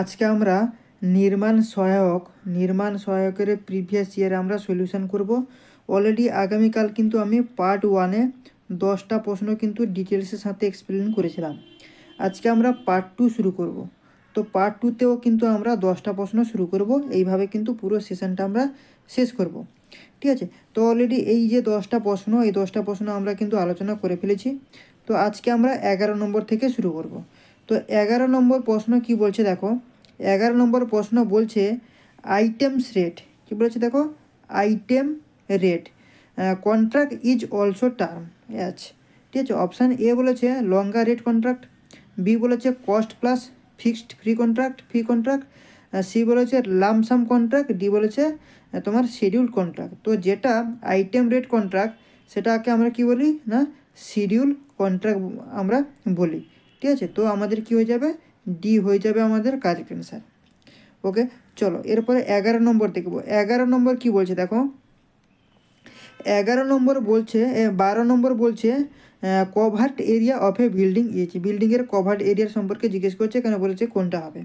আজকে আমরা নির্মাণ সহায়ক নির্মাণ সহায়কের প্রিভিয়াস ইয়ারে আমরা সলিউশন করব অলরেডি আগামীকাল কিন্তু আমি পার্ট ওয়ানে দশটা প্রশ্ন কিন্তু ডিটেলসের সাথে এক্সপ্লেন করেছিলাম আজকে আমরা পার্ট টু শুরু করব তো পার্ট টুতেও কিন্তু আমরা দশটা প্রশ্ন শুরু করব এইভাবে কিন্তু পুরো সেশনটা আমরা শেষ করব ঠিক আছে তো অলরেডি এই যে দশটা প্রশ্ন এই দশটা প্রশ্ন আমরা কিন্তু আলোচনা করে ফেলেছি তো আজকে আমরা এগারো নম্বর থেকে শুরু করব তো এগারো নম্বর প্রশ্ন কি বলছে দেখো এগারো নম্বর প্রশ্ন বলছে আইটেমস রেট কি বলেছে দেখো item rate contract is also term অ্যাচ ঠিক আছে অপশান এ বলেছে লঙ্গা রেট কন্ট্রাক্ট বি বলেছে cost plus fixed free contract free contract C বলেছে লামসাম কন্ট্রাক্ট ডি বলেছে তোমার শিডিউল কন্ট্রাক্ট তো যেটা আইটেম রেট কন্ট্রাক্ট সেটাকে আমরা কি বলি না শিডিউল কন্ট্রাক্ট আমরা বলি ঠিক আছে তো আমাদের কি হয়ে যাবে ডি হয়ে যাবে আমাদের কারেক্ট অ্যান্সার ওকে চলো এরপরে এগারো নম্বর দেখব এগারো নম্বর কি বলছে দেখো এগারো নম্বর বলছে বারো নম্বর বলছে covered area of a building ইয়েছে বিল্ডিংয়ের কভার্ট এরিয়ার সম্পর্কে জিজ্ঞেস করছে কেন বলেছে কোনটা হবে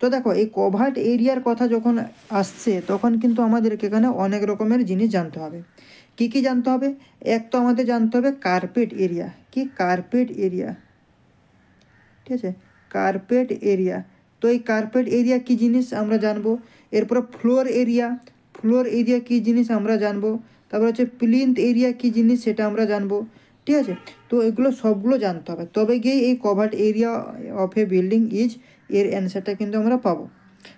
তো দেখো এই কভার্ট এরিয়ার কথা যখন আসছে তখন কিন্তু আমাদেরকে এখানে অনেক রকমের জিনিস জানতে হবে কি কি জানতে হবে এক তো আমাদের জানতে হবে কার্পেট এরিয়া কি কার্পেট এরিয়া ঠিক আছে কার্পেট এরিয়া তো এই কার্পেট এরিয়া কী জিনিস আমরা জানবো এরপর ফ্লোর এরিয়া ফ্লোর এরিয়া কী জিনিস আমরা জানবো তারপর হচ্ছে প্লিন্থ এরিয়া কী জিনিস সেটা আমরা জানবো ঠিক আছে তো এগুলো সবগুলো জানতে হবে তবে গিয়ে এই covered area of a building is এর অ্যান্সারটা কিন্তু আমরা পাবো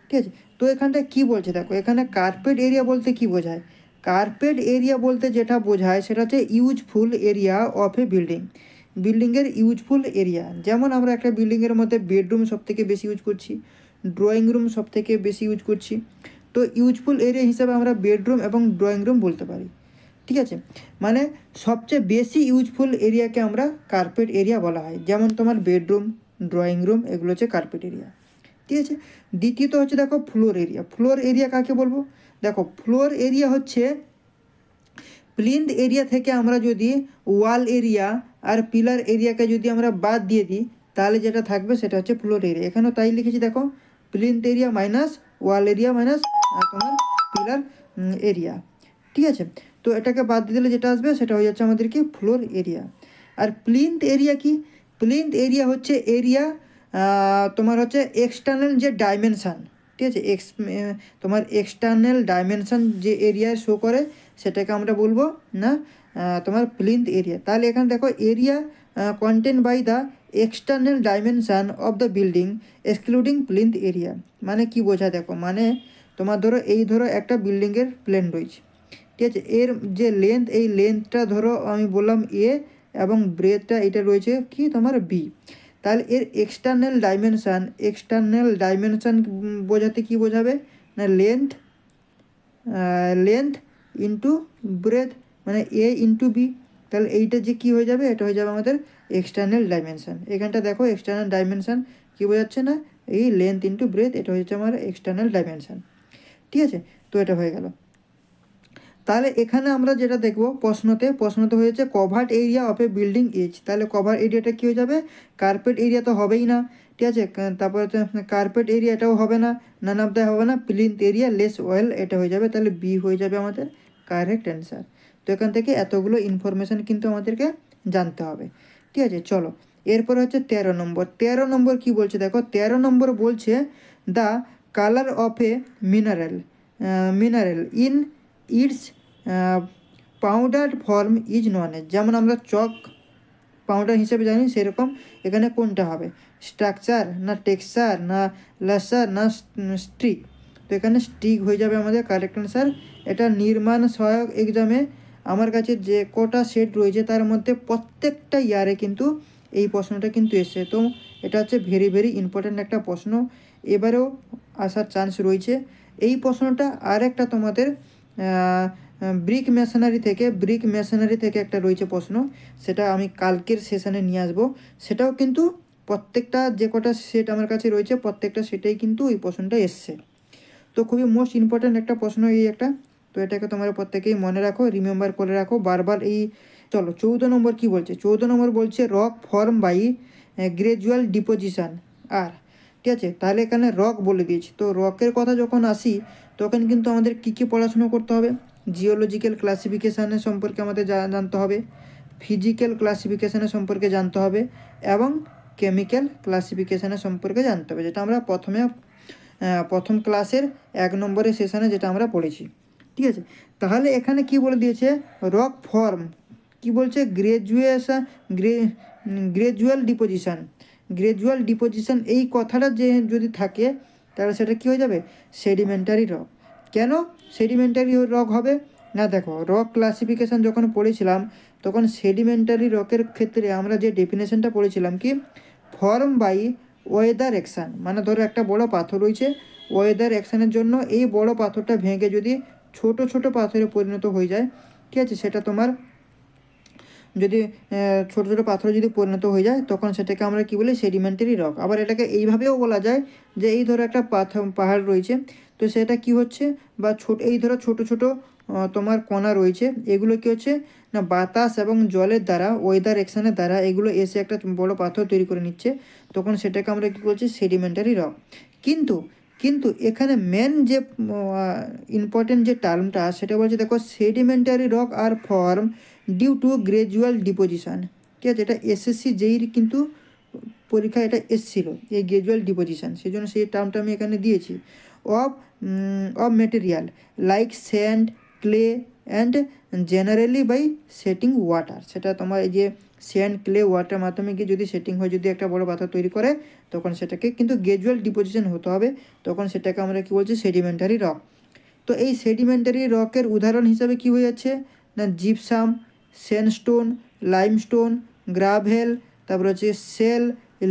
ঠিক আছে তো এখানটা কি বলছে দেখো এখানে কার্পেট এরিয়া বলতে কি বোঝায় কার্পেট এরিয়া বলতে যেটা বোঝায় সেটা হচ্ছে useful area of a building বিল্ডিংয়ের ইউজফুল এরিয়া যেমন আমরা একটা বিল্ডিংয়ের মধ্যে বেডরুম সবথেকে বেশি ইউজ করছি ড্রয়িং রুম সবথেকে বেশি ইউজ করছি তো ইউজফুল এরিয়া হিসাবে আমরা বেডরুম এবং ড্রয়িং রুম বলতে পারি ঠিক আছে মানে সবচেয়ে বেশি ইউজফুল এরিয়াকে আমরা কার্পেট এরিয়া বলা হয় যেমন তোমার বেডরুম ড্রয়িং রুম এগুলো হচ্ছে কার্পেট এরিয়া ঠিক আছে দ্বিতীয়ত হচ্ছে দেখো ফ্লোর এরিয়া ফ্লোর এরিয়া কাকে বলবো দেখো ফ্লোর এরিয়া হচ্ছে প্লিন্ট এরিয়া থেকে আমরা যদি ওয়াল এরিয়া আর পিলার এরিয়াকে যদি আমরা বাদ দিয়ে দিই তাহলে যেটা থাকবে সেটা হচ্ছে ফ্লোর এরিয়া এখানেও তাই লিখেছি দেখো plinth area minus wall area minus তোমার পিলার এরিয়া ঠিক আছে তো এটাকে বাদ দিয়ে দিলে যেটা আসবে সেটা হয়ে যাচ্ছে আমাদের কি ফ্লোর এরিয়া আর প্লিন্থ এরিয়া কি প্লিন্থ এরিয়া হচ্ছে এরিয়া তোমার হচ্ছে এক্সটার্নাল যে ডাইমেনশান ঠিক আছে এক্স তোমার এক্সটার্নাল ডাইমেনশান যে এরিয়ায় শো করে সেটাকে আমরা বলবো না তোমার প্লিন্থ এরিয়া তাহলে এখানে দেখো area contained by the external dimension of the building excluding plinth area মানে কি বোঝা দেখো মানে তোমার ধরো এই ধরো একটা বিল্ডিংয়ের প্লেন রয়েছে ঠিক আছে এর যে লেন্থ এই লেন্থটা ধরো আমি বললাম এ এবং ব্রেথটা এটা রয়েছে কি তোমার বি তাহলে এর এক্সটার্নাল ডাইমেনশান এক্সটার্নাল ডাইমেনশান বোঝাতে কি বোঝাবে না লেন্থ লেন্থ ইন্টু ব্রেথ মানে এ ইন্টু বি তাহলে এইটা যে কী হয়ে যাবে এটা হয়ে যাবে আমাদের এক্সটার্নাল ডাইমেনশান এখানটা দেখো এক্সটার্নাল ডাইমেনশান কী বোঝাচ্ছে না এই লেন্থ ইন্টু ব্রেথ এটা হচ্ছে আমার এক্সটার্নাল ডাইমেনশান ঠিক আছে তো এটা হয়ে গেল তাহলে এখানে আমরা যেটা দেখব প্রশ্নতে প্রশ্নতে হয়েছে covered area of a building is তাহলে কভার এরিয়াটা কী হয়ে যাবে কার্পেট এরিয়া তো হবেই না ঠিক আছে তারপরে কার্পেট এরিয়াটাও হবে না নান অফ দ্য হবে না প্লিন্থ এরিয়া লেস ওয়েল এটা হয়ে যাবে তাহলে বি হয়ে যাবে আমাদের কারেক্ট অ্যান্সার তো এখান থেকে এতগুলো ইনফরমেশান কিন্তু আমাদেরকে জানতে হবে ঠিক আছে চলো এরপরে হচ্ছে তেরো নম্বর তেরো নম্বর কি বলছে দেখো তেরো নম্বর বলছে the colour of a mineral mineral in its powder form is known যেমন আমরা চক পাউডার হিসেবে জানি সেরকম এখানে কোনটা হবে স্ট্রাকচার না টেক্সচার না লাসার না স্ট্রিক তো এখানে স্ট্রিক হয়ে যাবে আমাদের কারেক্ট অ্যান্সার এটা নির্মাণ সহায়ক এক্সামে আমার কাছে যে কটা সেট রয়েছে তার মধ্যে প্রত্যেকটা ইয়ারে কিন্তু এই প্রশ্নটা কিন্তু এসছে তো এটা হচ্ছে ভেরি ভেরি ইম্পর্ট্যান্ট একটা প্রশ্ন এবারেও আসার চান্স রয়েছে এই প্রশ্নটা আর একটা তোমাদের ব্রিক মেশনারি থেকে ব্রিক মেশনারি থেকে একটা রয়েছে প্রশ্ন সেটা আমি কালকের সেশনে নিয়ে আসবো সেটাও কিন্তু প্রত্যেকটা যে কটা সেট আমার কাছে রয়েছে প্রত্যেকটা সেটাই কিন্তু এই প্রশ্নটা এসছে তো খুবই মোস্ট ইম্পর্ট্যান্ট একটা প্রশ্ন এই একটা এটাকে তোমরা প্রত্যেকেই মনে রাখো রিমেম্বার করে রাখো বারবার এই চলো চৌদ্দ নম্বর কি বলছে চৌদ্দ নম্বর বলছে rock form by gradual deposition are ঠিক আছে তাহলে এখানে রক বলে দিয়েছি তো রকের কথা যখন আসি তখন কিন্তু আমাদের কী কী পড়াশুনো করতে হবে জিওলজিক্যাল ক্লাসিফিকেশানের সম্পর্কে আমাদের জানতে হবে ফিজিক্যাল ক্লাসিফিকেশানের সম্পর্কে জানতে হবে এবং কেমিক্যাল ক্লাসিফিকেশানের সম্পর্কে জানতে হবে যেটা আমরা প্রথমে প্রথম ক্লাসের এক নম্বরের সেশানে যেটা আমরা পড়েছি ঠিক আছে তাহলে এখানে কি বলে দিয়েছে রক ফর্ম কি বলছে গ্রাজুয়েশন গ্রে গ্রাজুয়াল ডিপোজিশন গ্রাজুয়াল ডিপোজিশন এই কথাটা যে যদি থাকে তাহলে সেটা কি হয়ে যাবে সেডিমেন্টারি রক কেন সেডিমেন্টারি রক হবে না দেখো রক ক্লাসিফিকেশান যখন পড়েছিলাম তখন সেডিমেন্টারি রকের ক্ষেত্রে আমরা যে ডেফিনেশনটা পড়েছিলাম কি ফর্ম বাই ওয়েদার অ্যাকশান মানে ধরো একটা বড় পাথর রয়েছে ওয়েদার অ্যাকশানের জন্য এই বড় পাথরটা ভেঙে যদি ছোট ছোট পাথরে পরিণত হয়ে যায় ঠিক আছে সেটা তোমার যদি ছোট ছোট পাথর যদি পরিণত হয়ে যায় তখন সেটাকে আমরা কি বলি সেডিমেন্টারি রক আবার এটাকে এইভাবেও বলা যায় যে এই ধরো একটা পাথর পাহাড় রয়েছে তো সেটা কি হচ্ছে বা ছোট এই ধরো ছোট ছোট তোমার কণা রয়েছে এগুলো কি হচ্ছে না বাতাস এবং জলের দ্বারা ওয়েদার এক্সানের দ্বারা এগুলো এসে একটা বড় পাথর তৈরি করে নিচ্ছে তখন সেটাকে আমরা কী বলছি সেডিমেন্টারি রক কিন্তু কিন্তু এখানে মেন যে ইম্পর্টেন্ট যে টার্মটা সেটা বলছে দেখো sedimentary rock are form due to gradual deposition ঠিক আছে এটা এসএসসি জেইর কিন্তু পরীক্ষা এটা এসছিল এই গ্রেজুয়াল ডিপোজিশান সেই জন্য সেই টার্মটা আমি এখানে দিয়েছি of of material like sand clay and generally by setting water সেটা তোমার এই যে স্যান্ড ক্লে ওয়াটার মাধ্যমে গিয়ে যদি সেটিং হয় যদি একটা বড় পাথর তৈরি করে তখন সেটাকে কিন্তু গ্যাজুয়াল ডিপোজিশন হতে হবে তখন সেটাকে আমরা কী বলছি সেডিমেন্টারি রক তো এই সেডিমেন্টারি রকের উদাহরণ হিসাবে কি হয়ে যাচ্ছে না জিপসাম সেনস্টোন লাইমস্টোন গ্রাভেল তারপর হচ্ছে সেল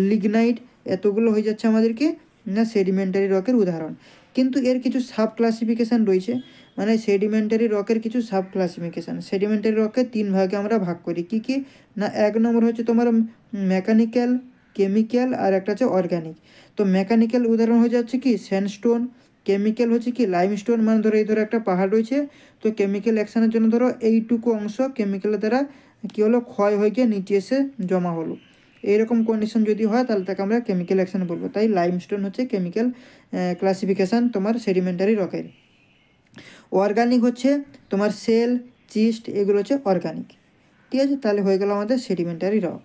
লিগনাইট এতগুলো হয়ে যাচ্ছে আমাদেরকে না সেডিমেন্টারি রকের উদাহরণ কিন্তু এর কিছু সাব ক্লাসিফিকেশান রয়েছে মানে সেডিমেন্টারি রকের কিছু সাব ক্লাসিফিকেশান সেডিমেন্টারি রককে তিন ভাগে আমরা ভাগ করি কি কি না এক নম্বর হচ্ছে তোমার মেকানিক্যাল কেমিক্যাল আর একটা হচ্ছে অর্গ্যানিক তো মেকানিক্যাল উদাহরণ হয়ে যাচ্ছে কি স্যান্ডস্টোন কেমিক্যাল হচ্ছে কি লাইমস্টোন মানে ধরো এই ধরো একটা পাহাড় রয়েছে তো কেমিক্যাল অ্যাকশানের জন্য ধরো এইটুকু অংশ কেমিক্যালের দ্বারা কী হলো ক্ষয় হয়ে গিয়ে নিচে এসে জমা হলো এইরকম কন্ডিশন যদি হয় তাহলে তাকে আমরা কেমিক্যাল অ্যাকশন বলবো তাই লাইমস্টোন হচ্ছে কেমিক্যাল ক্লাসিফিকেশান তোমার সেডিমেন্টারি রকের অর্গানিক হচ্ছে তোমার সেল চিস্ট এগুলো হচ্ছে অর্গানিক ঠিক আছে তাহলে হয়ে গেল আমাদের সেডিমেন্টারি রক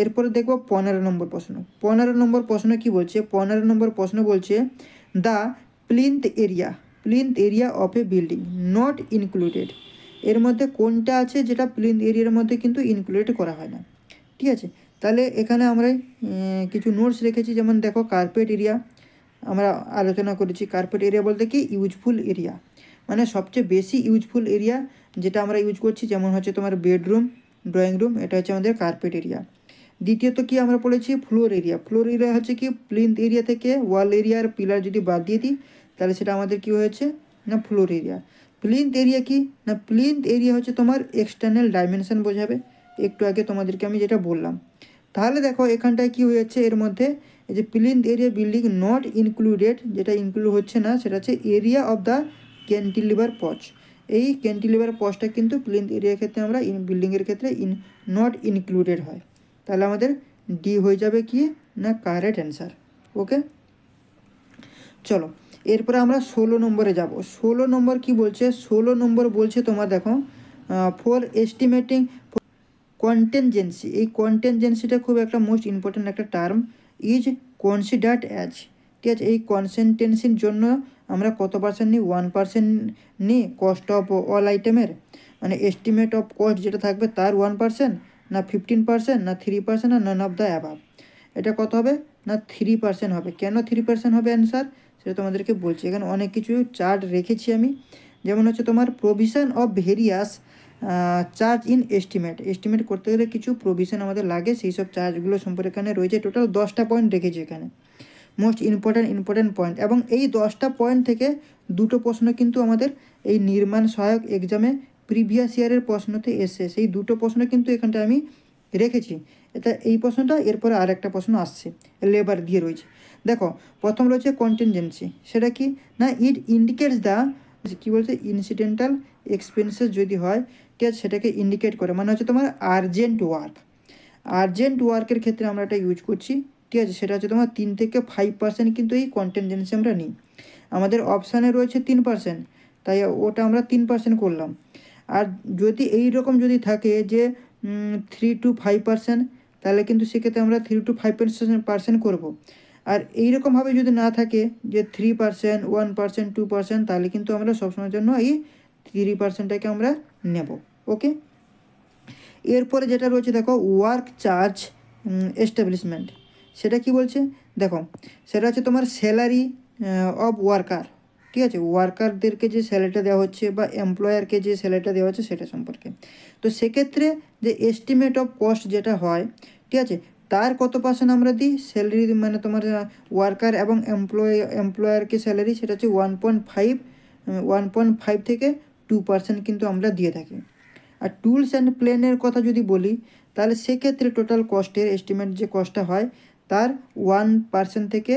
এরপরে দেখব পনেরো নম্বর প্রশ্ন পনেরো নম্বর প্রশ্ন কি বলছে পনেরো নম্বর প্রশ্ন বলছে the plinth area plinth area of a building not included এর মধ্যে কোনটা আছে যেটা প্লিন্থ এরিয়ার মধ্যে কিন্তু ইনক্লুডেড করা হয় না ঠিক আছে তাহলে এখানে আমরা কিছু নোটস রেখেছি যেমন দেখো কার্পেট এরিয়া আমরা আলোচনা করেছি কার্পেট এরিয়া বলতে কি ইউজফুল এরিয়া মানে সবচেয়ে বেশি ইউজফুল এরিয়া যেটা আমরা ইউজ করছি যেমন হচ্ছে তোমার বেডরুম ড্রয়িং রুম এটা হচ্ছে আমাদের কার্পেট এরিয়া দ্বিতীয়ত কি আমরা পড়েছি ফ্লোর এরিয়া ফ্লোর এরিয়া হচ্ছে কি প্লিন্থ এরিয়া থেকে ওয়াল এরিয়া আর পিলার যদি বাদ দিয়ে দিই তাহলে সেটা আমাদের কি হয়েছে না ফ্লোর এরিয়া প্লিন্থ এরিয়া কি না প্লিন্থ এরিয়া হচ্ছে তোমার এক্সটার্নাল ডাইমেনশন বোঝাবে একটু আগে তোমাদেরকে আমি যেটা বললাম তাহলে দেখো এখানটায় কি হয়েছে এর মধ্যে এই যে plinth area building not included যেটা ইনক্লুড হচ্ছে না সেটা হচ্ছে এরিয়া অফ দ্য ক্যান্টিলিভার পচ এই ক্যান্টিলিভার পচটা কিন্তু প্লিন্থ এরিয়ার ক্ষেত্রে আমরা ইন বিল্ডিংয়ের ক্ষেত্রে ইন নট ইনক্লুডেড হয় তাহলে আমাদের ডি হয়ে যাবে কি না কারেক্ট অ্যান্সার ওকে চলো এরপরে আমরা ষোলো নম্বরে যাব ষোলো নম্বর কি বলছে ষোলো নম্বর বলছে তোমার দেখো ফর এস্টিমেটিং কন্টেনজেন্সি এই কন্টেনজেন্সিটা খুব একটা মোস্ট ইম্পর্ট্যান্ট একটা টার্ম ইজ কনসিডার্ড অ্যাজ ঠিক আছে এই কনসেনটেন্সির জন্য আমরা কত পার্সেন্ট নিই ওয়ান পার্সেন্ট নিই কস্ট অফ অল আইটেমের মানে এস্টিমেট অফ কস্ট যেটা থাকবে তার ওয়ান পার্সেন্ট না ফিফটিন পার্সেন্ট না থ্রি পার্সেন্ট আর নন অফ দ্য অ্যাভাব এটা কত হবে না থ্রি পার্সেন্ট হবে কেন থ্রি পার্সেন্ট হবে অ্যান্সার সেটা তোমাদেরকে বলছি এখানে অনেক কিছু চার্ট রেখেছি আমি যেমন হচ্ছে তোমার provision of various charge in estimate estimate করতে গেলে কিছু প্রভিশন আমাদের লাগে সেই সব চার্জগুলো সম্পর্কে এখানে রয়েছে টোটাল দশটা পয়েন্ট রেখেছি এখানে মোস্ট ইম্পর্ট্যান্ট ইম্পর্ট্যান্ট পয়েন্ট এবং এই দশটা পয়েন্ট থেকে দুটো প্রশ্ন কিন্তু আমাদের এই নির্মাণ সহায়ক এক্সামে প্রিভিয়াস ইয়ারের প্রশ্নতে এসে সেই দুটো প্রশ্ন কিন্তু এখানটা আমি রেখেছি এটা এই প্রশ্নটা এরপরে আর একটা প্রশ্ন আসছে লেবার দিয়ে রয়েছে দেখো প্রথম রয়েছে কন্টিনজেন্সি সেটা কি না ইট ইন্ডিকেটস দ্য কি বলছে ইনসিডেন্টাল এক্সপেন্সেস যদি হয় ঠিক আছে সেটাকে ইন্ডিকেট করে মানে হচ্ছে তোমার আর্জেন্ট ওয়ার্ক আর্জেন্ট ওয়ার্কের ক্ষেত্রে আমরা এটা ইউজ করছি ঠিক আছে সেটা হচ্ছে তোমার তিন থেকে ফাইভ পার্সেন্ট কিন্তু এই কন্টেনজেন্সি আমরা নিই আমাদের অপশানে রয়েছে তিন পার্সেন্ট তাই ওটা আমরা তিন পার্সেন্ট করলাম আর যদি এই রকম যদি থাকে যে থ্রি টু ফাইভ পার্সেন্ট তাহলে কিন্তু সেক্ষেত্রে আমরা থ্রি টু ফাইভ পার্সেন্ট করবো আর এইরকমভাবে যদি না থাকে যে three percent one percent two percent তাহলে কিন্তু আমরা সবসময়ের জন্য এই থ্রি পার্সেন্টটাকে আমরা নেব ওকে এরপরে যেটা রয়েছে দেখো ওয়ার্ক চার্জ এস্টাবলিশমেন্ট সেটা কি বলছে দেখো সেটা হচ্ছে তোমার স্যালারি অফ ওয়ার্কার ঠিক আছে ওয়ার্কারদেরকে যে স্যালারিটা দেওয়া হচ্ছে বা এমপ্লয়ারকে যে স্যালারিটা দেওয়া হচ্ছে সেটা সম্পর্কে তো সেক্ষেত্রে যে এস্টিমেট অফ কস্ট যেটা হয় ঠিক আছে তার কত পার্সেন্ট আমরা দিই স্যালারি মানে তোমার ওয়ার্কার এবং এমপ্লয় এমপ্লয়ারকে স্যালারি সেটা হচ্ছে one point five one point five থেকে টু পার্সেন্ট কিন্তু আমরা দিয়ে থাকি আর টুলস অ্যান্ড প্লেনের কথা যদি বলি তাহলে সেক্ষেত্রে টোটাল কস্টের এস্টিমেট যে কস্টটা হয় তার ওয়ান পার্সেন্ট থেকে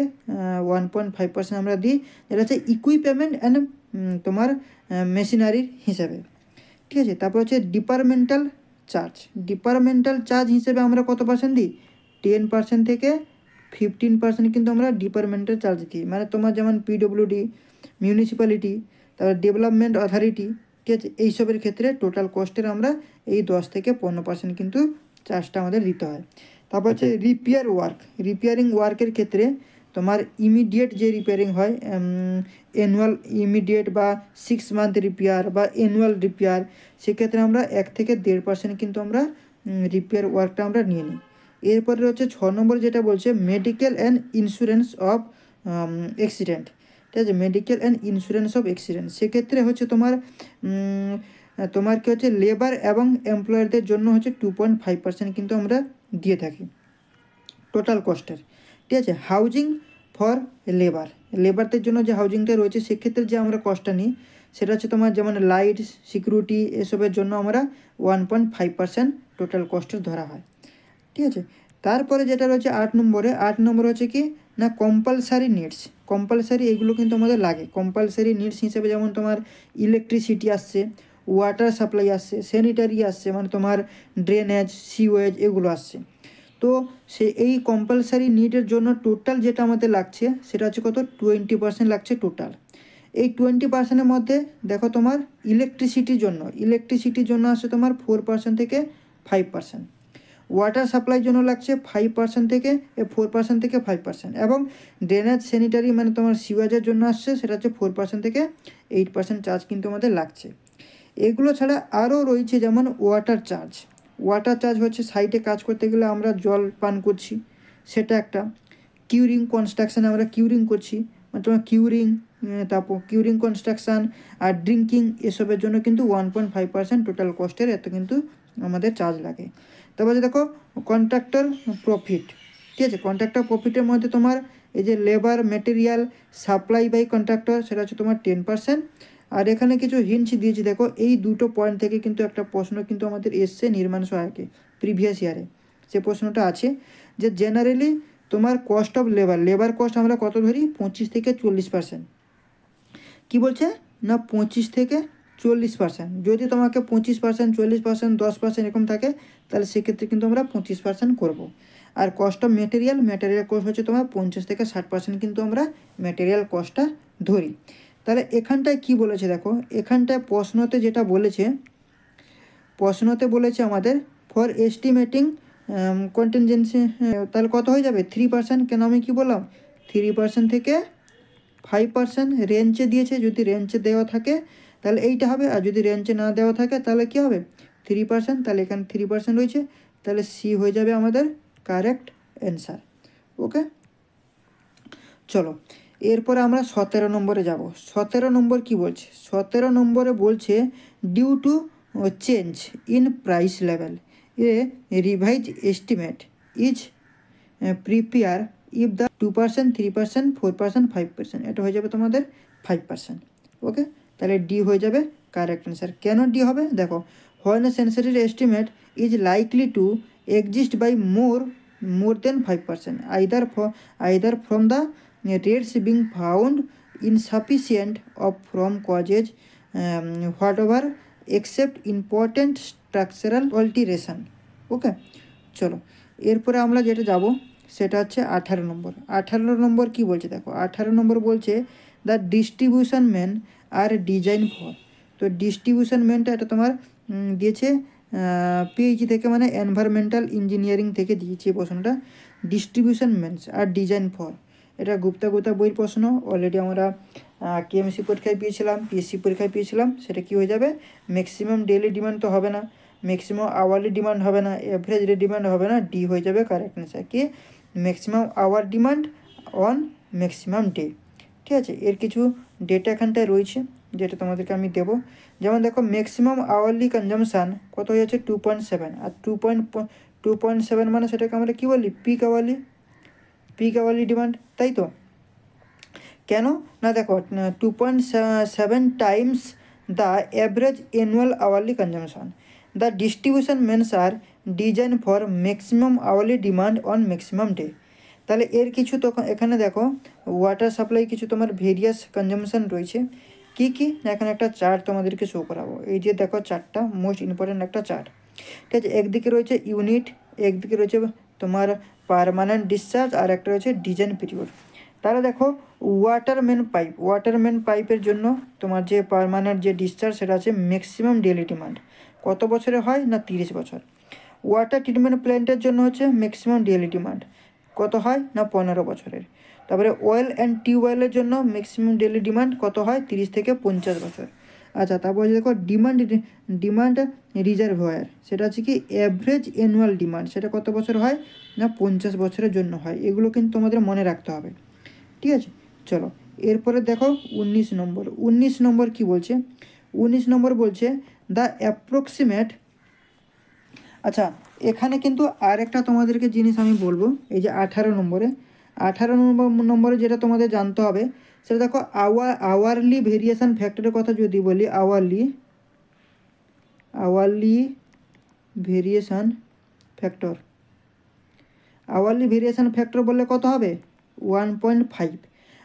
ওয়ান পয়েন্ট ফাইভ পার্সেন্ট আমরা দিই যেটা হচ্ছে ইকুইপমেন্ট অ্যান্ড তোমার মেশিনারির হিসাবে ঠিক আছে তারপর হচ্ছে ডিপার্টমেন্টাল চার্জ ডিপার্টমেন্টাল চার্জ হিসেবে আমরা কত পার্সেন্ট দিই টেন পার্সেন্ট থেকে ফিফটিন পার্সেন্ট কিন্তু আমরা ডিপার্টমেন্টাল চার্জ দিই মানে তোমার যেমন পিডব্লিউডি মিউনিসিপ্যালিটি তারপর ডেভেলপমেন্ট অথরিটি ঠিক আছে এইসবের ক্ষেত্রে টোটাল কস্টের আমরা এই দশ থেকে পনেরো পার্সেন্ট কিন্তু চার্জটা আমাদের দিতে হয় তারপর হচ্ছে রিপেয়ার ওয়ার্ক রিপেয়ারিং ওয়ার্কের ক্ষেত্রে তোমার ইমিডিয়েট যে রিপেয়ারিং হয় অ্যানুয়াল ইমিডিয়েট বা সিক্স মান্থ রিপেয়ার বা অ্যানুয়াল রিপেয়ার সেক্ষেত্রে আমরা এক থেকে দেড় পার্সেন্ট কিন্তু আমরা রিপেয়ার ওয়ার্কটা আমরা নিয়ে নিই এরপরে হচ্ছে ছ নম্বর যেটা বলছে medical and insurance of accident ঠিক আছে medical and insurance of accident সেক্ষেত্রে হচ্ছে তোমার হ্যাঁ, তোমার কী হচ্ছে লেবার এবং এমপ্লয়ারদের জন্য হচ্ছে টু পয়েন্ট ফাইভ পার্সেন্ট কিন্তু আমরা দিয়ে থাকি টোটাল কস্টের ঠিক আছে হাউজিং ফর লেবার লেবারদের জন্য যে হাউজিংটা রয়েছে সেক্ষেত্রে যে আমরা কস্টটা নিই সেটা হচ্ছে তোমার যেমন লাইট সিকিউরিটি এসবের জন্য আমরা one point five percent total কস্টের ধরা হয় ঠিক আছে তারপরে যেটা রয়েছে আট নম্বরে আট নম্বর হচ্ছে কি না কম্পালসারি নিডস কম্পালসারি এগুলো কিন্তু আমাদের লাগে কম্পালসারি নিডস হিসেবে যেমন তোমার ইলেকট্রিসিটি আসছে ওয়াটার সাপ্লাই আসছে স্যানিটারি আসছে মানে তোমার ড্রেনেজ সিওয়েজ এগুলো আসছে তো সে এই কম্পালসারি নিটের জন্য টোটাল যেটা আমাদের লাগছে সেটা হচ্ছে কত টোয়েন্টি পার্সেন্ট লাগছে টোটাল এই টোয়েন্টি পার্সেন্টের মধ্যে দেখো তোমার ইলেকট্রিসিটির জন্য ইলেকট্রিসিটির জন্য আসছে তোমার ফোর পার্সেন্ট থেকে ফাইভ পার্সেন্ট ওয়াটার সাপ্লাইয়ের জন্য লাগছে ফাইভ পার্সেন্ট থেকে ফোর পার্সেন্ট থেকে ফাইভ পার্সেন্ট এবং ড্রেনেজ স্যানিটারি মানে তোমার সিওয়াজের জন্য আসছে সেটা হচ্ছে ফোর পার্সেন্ট থেকে এইট পার্সেন্ট চার্জ কিন্তু আমাদের লাগছে এগুলো ছাড়া আরও রয়েছে যেমন ওয়াটার চার্জ ওয়াটার চার্জ হচ্ছে সাইটে কাজ করতে গেলে আমরা জল পান করছি সেটা একটা কিউরিং কনস্ট্রাকশান আমরা কিউরিং করছি মানে তোমার কিউরিং তারপর কিউরিং কনস্ট্রাকশান আর ড্রিঙ্কিং এসবের জন্য কিন্তু one point five percent total কস্টের এত কিন্তু আমাদের চার্জ লাগে তারপরে দেখো কন্ট্রাক্টর প্রফিট ঠিক আছে কন্ট্রাক্টর প্রফিটের মধ্যে তোমার এই যে labour material supply by contractor সেটা হচ্ছে তোমার টেন পার্সেন্ট আর এখানে কিছু হিন্টস দিয়েছি দেখো এই দুটো পয়েন্ট থেকে কিন্তু একটা প্রশ্ন কিন্তু আমাদের এসছে নির্মাণ সহায়কে প্রিভিয়াস ইয়ারে সে প্রশ্নটা আছে যে জেনারেলি তোমার cost of labour labour cost আমরা কত ধরি পঁচিশ থেকে চল্লিশ পার্সেন্ট কী বলছে না পঁচিশ থেকে চল্লিশ পার্সেন্ট যদি তোমাকে পঁচিশ পার্সেন্ট চল্লিশ পার্সেন্ট দশ পার্সেন্ট এরকম থাকে তাহলে সেক্ষেত্রে কিন্তু আমরা পঁচিশ পার্সেন্ট করবো আর cost of material material cost হচ্ছে তোমার পঞ্চাশ থেকে ষাট পার্সেন্ট কিন্তু আমরা মেটেরিয়াল কস্টটা ধরি তাহলে এখানটায় কি বলেছে দেখো এখানটায় প্রশ্নতে যেটা বলেছে প্রশ্নতে বলেছে আমাদের ফর এস্টিমেটিং কন্টিনজেন্সি তাহলে কত হয়ে যাবে থ্রি পার্সেন্ট কেন আমি কী বললাম থ্রি পার্সেন্ট থেকে ফাইভ পার্সেন্ট রেঞ্জে দিয়েছে যদি রেঞ্জে দেওয়া থাকে তাহলে এইটা হবে আর যদি রেঞ্জে না দেওয়া থাকে তাহলে কি হবে থ্রি পার্সেন্ট তাহলে এখানে থ্রি পার্সেন্ট রয়েছে তাহলে সি হয়ে যাবে আমাদের কারেক্ট অ্যান্সার ওকে চলো এরপরে আমরা সতেরো নম্বরে যাব সতেরো নম্বর কি বলছে সতেরো নম্বরে বলছে due to change in price level a revise estimate is prepare if the two percent three percent four percent five percent এটা হয়ে যাবে তোমাদের ফাইভ পার্সেন্ট ওকে তাহলে ডি হয়ে যাবে কারেক্ট অ্যান্সার কেন ডি হবে দেখো হয় না সেন্সারির estimate is likely to exceed by more more than 5% either for either from the rates being found insufficient or from causes um, whatever except important structural alteration okay চলো এরপরে আমরা যেটা যাব সেটা হচ্ছে আঠারো নম্বর আঠারো নম্বর কি বলছে দেখো আঠারো নম্বর বলছে the distribution main are design for তো ডিস্ট্রিবিউশন ম্যানটা এটা তোমার দিয়েছে পিএইচি থেকে মানে এনভায়রনমেন্টাল ইঞ্জিনিয়ারিং থেকে দিয়েছি প্রশ্নটা distribution mains are design for এটা গুপ্তা গুপ্তা বইয়ের প্রশ্ন অলরেডি আমরা কেএমসি পরীক্ষায় পেয়েছিলাম পিএসসি পরীক্ষায় পেয়েছিলাম সেটা কি হয়ে যাবে ম্যাক্সিমাম ডেলি ডিমান্ড তো হবে না ম্যাক্সিমাম আওয়ারলি ডিমান্ড হবে না অ্যাভারেজ ডিমান্ড হবে না ডি হয়ে যাবে কারেক্ট অ্যান্সার কি maximum hour demand on maximum day ঠিক আছে এর কিছু ডেটা এখানটায় রয়েছে যেটা তোমাদেরকে আমি দেবো যাওন দেখো ম্যাক্সিমাম আওয়ারলি কনজাম্পশন কত হছে 2.7 আর 2. 2.7 মানে সেটা কামলে কি বলি peak hourly peak hourly demand তাই তো কেন না দেখো 2.7 times the average annual hourly consumption the distribution mains are design for maximum hourly demand on maximum day তাহলে এর কিছু তখন এখানে দেখো ওয়াটার সাপ্লাই কিছু তোমার ভেরিয়াস কনজাম্পশন রইছে কি কি এখানে একটা চার্ট তোমাদেরকে শো করাবো এই যে দেখো চারটা মোস্ট ইম্পর্ট্যান্ট একটা চার্ট ঠিক আছে একদিকে রয়েছে ইউনিট একদিকে রয়েছে তোমার পারমানেন্ট ডিসচার্জ আর একটা রয়েছে ডিজাইন পিরিয়ড তাহলে দেখো ওয়াটারম্যান পাইপ ওয়াটারম্যান পাইপের জন্য তোমার যে পারমানেন্ট যে ডিসচার্জ সেটা আছে ম্যাক্সিমাম ডেলি ডিমান্ড কত বছরে হয় না তিরিশ বছর ওয়াটার ট্রিটমেন্ট প্ল্যান্টের জন্য হচ্ছে ম্যাক্সিমাম ডেলি ডিমান্ড কত হয় না পনেরো বছরের তারপরে অয়েল অ্যান্ড টিউবওয়েলের জন্য ম্যাক্সিমাম ডেলি ডিমান্ড কত হয় তিরিশ থেকে পঞ্চাশ বছর আচ্ছা তারপরে দেখো ডিমান্ড ডিমান্ড রিজার্ভ ওয়ার সেটা হচ্ছে কি অ্যাভারেজ অ্যানুয়াল ডিমান্ড সেটা কত বছর হয় না পঞ্চাশ বছরের জন্য হয় এগুলো কিন্তু তোমাদের মনে রাখতে হবে ঠিক আছে চলো এরপরে দেখো উনিশ নম্বর উনিশ নম্বর কি বলছে উনিশ নম্বর বলছে দ্য অ্যাপ্রক্সিমেট আচ্ছা এখানে কিন্তু আরেকটা তোমাদেরকে জিনিস আমি বলবো এই যে আঠারো নম্বরে আঠারো নম্বর নম্বরে যেটা তোমাদের জানতে হবে সেটা দেখো আওয়ার আওয়ারলি ভেরিয়েশান ফ্যাক্টরের কথা যদি বলি hourly hourly variation factor hourly variation factor বললে কত হবে ওয়ান পয়েন্ট ফাইভ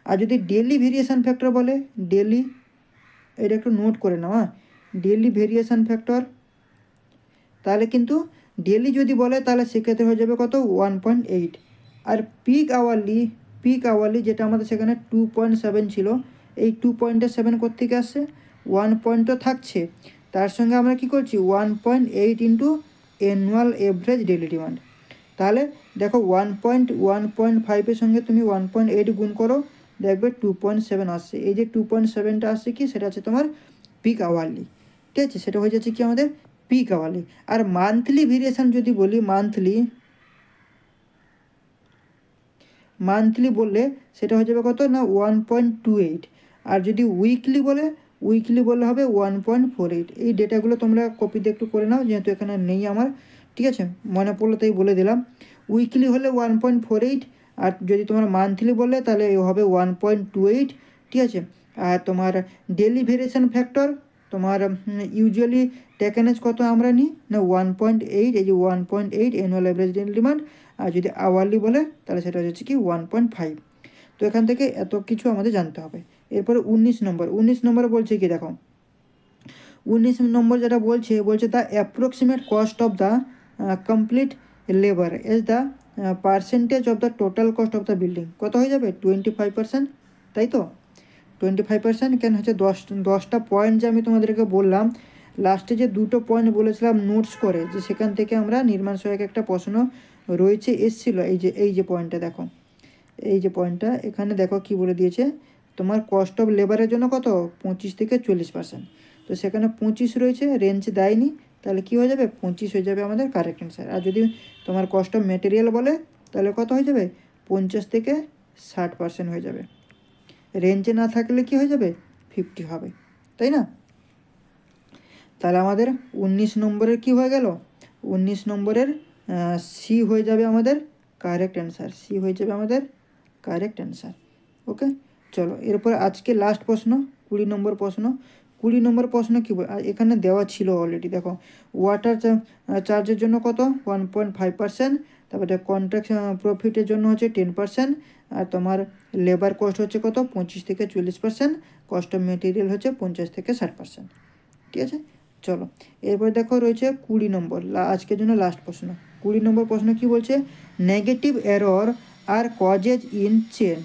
আর যদি ডেলি ভেরিয়েশান ফ্যাক্টর বলে ডেলি এটা একটু নোট করে নাও হ্যাঁ ডেলি ভেরিয়েশান ফ্যাক্টর তাহলে কিন্তু ডেলি যদি বলে তাহলে সেক্ষেত্রে হয়ে যাবে কত ওয়ান পয়েন্ট এইট আর পিক আওয়ারলি পিক আওয়ারলি যেটা আমাদের সেখানে টু পয়েন্ট সেভেন ছিল এই টু পয়েন্টের সেভেন কোথেকে আসছে ওয়ান পয়েন্টও থাকছে তার সঙ্গে আমরা কি করছি one point eight into annual average daily demand তাহলে দেখো ওয়ান পয়েন্ট ওয়ান পয়েন্ট ফাইভের সঙ্গে তুমি ওয়ান পয়েন্ট এইট গুণ করো দেখবে টু পয়েন্ট সেভেন আসছে এই যে টু পয়েন্ট সেভেনটা আসছে কি সেটা আছে তোমার পিক আওয়ারলি ঠিক আছে সেটা হয়ে যাচ্ছে কি আমাদের পিক আওয়ারলি আর মান্থলি ভেরিয়েশান যদি বলি মান্থলি মান্থলি বললে সেটা হয়ে যাবে কত না ওয়ান পয়েন্ট টু এইট আর যদি উইকলি বলে উইকলি বললে হবে ওয়ান পয়েন্ট ফোর এইট এই ডেটাগুলো তোমরা কপিতে একটু করে নাও যেহেতু এখানে নেই আমার ঠিক আছে মনে পড়লো তাই বলে দিলাম উইকলি হলে ওয়ান পয়েন্ট ফোর এইট আর যদি তোমার মান্থলি বললে তাহলে হবে ওয়ান পয়েন্ট টু এইট ঠিক আছে আর তোমার ডেলি ভেরিয়েশান ফ্যাক্টর তোমার ইউজুয়ালি টেকেনেজ কত আমরা নিই না ওয়ান পয়েন্ট এইট এই যে one point eight annual average demand আর যদি আওয়ারলি বলে তাহলে সেটা হচ্ছে কি ওয়ান পয়েন্ট ফাইভ তো এখান থেকে এত কিছু আমাদের জানতে হবে এরপরে উনিশ নম্বর উনিশ নম্বর বলছে কি দেখো উনিশ নম্বর যেটা বলছে বলছে the approximate cost of the complete labour as the percentage of the total cost of the building কত হয়ে যাবে টোয়েন্টি ফাইভ পার্সেন্ট তাই তো টোয়েন্টি ফাইভ পার্সেন্ট কেন হচ্ছে দশ দশটা পয়েন্ট যে আমি তোমাদেরকে বললাম লাস্টে যে দুটো পয়েন্ট বলেছিলাম নোটস করে যে সেখান থেকে আমরা নির্মাণ সহায়ক একটা প্রশ্ন রয়েছে এসছিল এই যে এই যে পয়েন্টটা দেখো এই যে পয়েন্টটা এখানে দেখো কি বলে দিয়েছে তোমার কস্ট অফ লেবারের জন্য কত পঁচিশ থেকে চল্লিশ পার্সেন্ট তো সেখানে পঁচিশ রয়েছে রেঞ্জ দেয়নি তাহলে কি হয়ে যাবে পঁচিশ হয়ে যাবে আমাদের কারেক্ট অ্যান্সার আর যদি তোমার কস্ট অফ মেটেরিয়াল বলে তাহলে কত হয়ে যাবে পঞ্চাশ থেকে ষাট পার্সেন্ট হয়ে যাবে রেঞ্জে না থাকলে কি হয়ে যাবে ফিফটি হবে তাই না তাহলে আমাদের উনিশ নম্বরের কি হয়ে গেল উনিশ নম্বরের সি হয়ে যাবে আমাদের কারেক্ট অ্যান্সার সি হয়ে যাবে আমাদের কারেক্ট অ্যান্সার ওকে চলো এরপর আজকে লাস্ট প্রশ্ন কুড়ি নম্বর প্রশ্ন কুড়ি নম্বর প্রশ্ন কী এখানে দেওয়া ছিল অলরেডি দেখো ওয়াটার চার্জের জন্য কত ওয়ান পয়েন্ট ফাইভ পার্সেন্ট তারপরে কন্ট্রাক্ট প্রফিটের জন্য হচ্ছে টেন পার্সেন্ট আর তোমার লেবার কস্ট হচ্ছে কত পঁচিশ থেকে চল্লিশ পার্সেন্ট কস্ট অফ মেটেরিয়াল হচ্ছে পঞ্চাশ থেকে ষাট পার্সেন্ট ঠিক আছে চলো এরপরে দেখো রয়েছে কুড়ি নম্বর আজকের জন্য লাস্ট প্রশ্ন কুড়ি নম্বর প্রশ্ন কি বলছে নেগেটিভ এরর আর causes in chain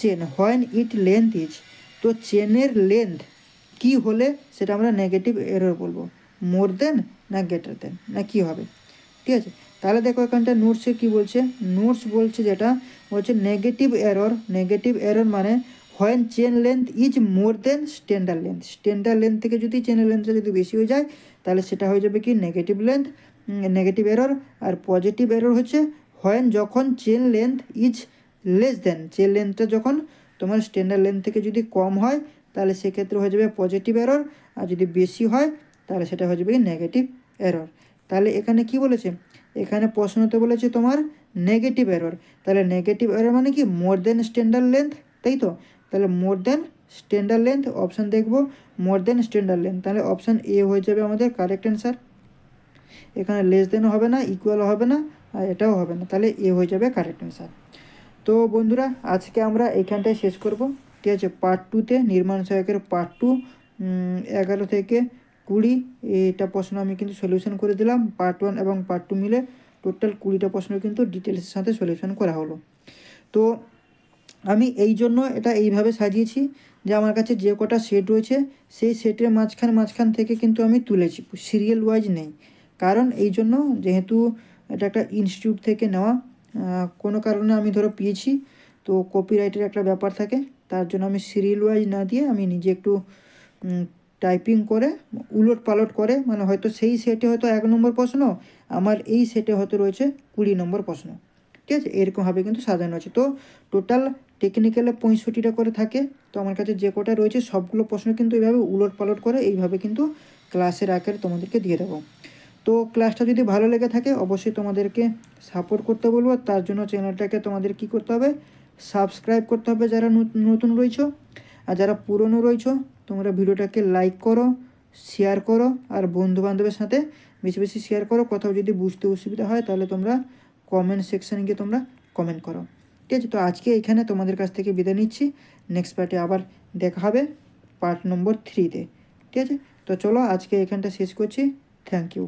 chain when it length is তো চেনের লেন্থ কি হলে সেটা আমরা নেগেটিভ এরর বলবো মোর দেন না গেটার দেন না কি হবে ঠিক আছে তাহলে দেখো এখানটা নোটসে কি বলছে নোটস বলছে যেটা বলছে নেগেটিভ এরর নেগেটিভ এরর মানে when chain length is more than standard length standard length থেকে যদি চেনের লেন্থটা যদি বেশি হয়ে যায় তাহলে সেটা হয়ে যাবে কি নেগেটিভ লেন্থ নেগেটিভ এরর আর পজিটিভ এরর হচ্ছে হোয়েন যখন chain length is less than chain লেন্থটা যখন তোমার স্ট্যান্ডার্ড লেন্থ থেকে যদি কম হয় তাহলে সেক্ষেত্রে হয়ে যাবে পজিটিভ এরর আর যদি বেশি হয় তাহলে সেটা হয়ে যাবে কি নেগেটিভ এরর তাহলে এখানে কি বলেছে এখানে প্রশ্নতে বলেছে তোমার নেগেটিভ এরর তাহলে নেগেটিভ এরর মানে কি মোর দেন স্ট্যান্ডার্ড লেন্থ তাই তো তাহলে more than standard length option দেখব মোর দেন স্ট্যান্ডার্ড লেন্থ তাহলে অপশান এ হয়ে যাবে আমাদের কারেক্ট অ্যান্সার এখানে লেস দেনও হবে না ইকুয়াল হবে না আর এটাও হবে না তাহলে এ হয়ে যাবে কারেক্ট অ্যান্সার তো বন্ধুরা আজকে আমরা এইখানটায় শেষ করব ঠিক আছে পার্ট টুতে নির্মাণ সহায়কের পার্ট টু এগারো থেকে কুড়ি এটা প্রশ্ন আমি কিন্তু সলিউশন করে দিলাম পার্ট ওয়ান এবং পার্ট টু মিলে টোটাল কুড়িটা প্রশ্ন কিন্তু ডিটেলসের সাথে সলিউশন করা হলো তো আমি এই জন্য এটা এইভাবে সাজিয়েছি যে আমার কাছে যে কটা সেট রয়েছে সেই সেটের মাঝখান মাঝখান থেকে কিন্তু আমি তুলেছি সিরিয়াল ওয়াইজ নেই কারণ এই জন্য যেহেতু এটা একটা ইনস্টিটিউট থেকে নেওয়া কোনো কারণে আমি ধরো পেয়েছি তো কপিরাইটের একটা ব্যাপার থাকে তার জন্য আমি সিরিয়াল ওয়াইজ না দিয়ে আমি নিজে একটু টাইপিং করে উলট পালট করে মানে হয়তো সেই সেটে হয়তো এক নম্বর প্রশ্ন আমার এই সেটে হয়তো রয়েছে কুড়ি নম্বর প্রশ্ন ঠিক আছে এরকমভাবে কিন্তু সাজানো আছে তো টোটাল টেকনিক্যালে পঁয়ষট্টিটা করে থাকে তো আমার কাছে যে কটা রয়েছে সবগুলো প্রশ্ন কিন্তু এইভাবে উলট পালট করে এইভাবে কিন্তু ক্লাসের আকারে তোমাদেরকে দিয়ে দেবো তো ক্লাসটা যদি ভালো লেগে থাকে অবশ্যই তোমাদেরকে সাপোর্ট করতে বলবো তার জন্য চ্যানেলটাকে তোমাদের কি করতে হবে সাবস্ক্রাইব করতে হবে যারা নতুন রয়েছ আর যারা পুরনো রয়েছ তোমরা ভিডিওটাকে লাইক করো শেয়ার করো আর বন্ধুবান্ধবের সাথে বেশি বেশি শেয়ার করো কোথাও যদি বুঝতে অসুবিধা হয় তাহলে তোমরা কমেন্ট সেকশানে গিয়ে তোমরা কমেন্ট করো ঠিক আছে তো আজকে এখানে তোমাদের কাছ থেকে বিদায় নিচ্ছি নেক্সট পার্টে আবার দেখা হবে পার্ট নম্বর থ্রিতে ঠিক আছে তো চলো আজকে এখানটা শেষ করছি থ্যাংক ইউ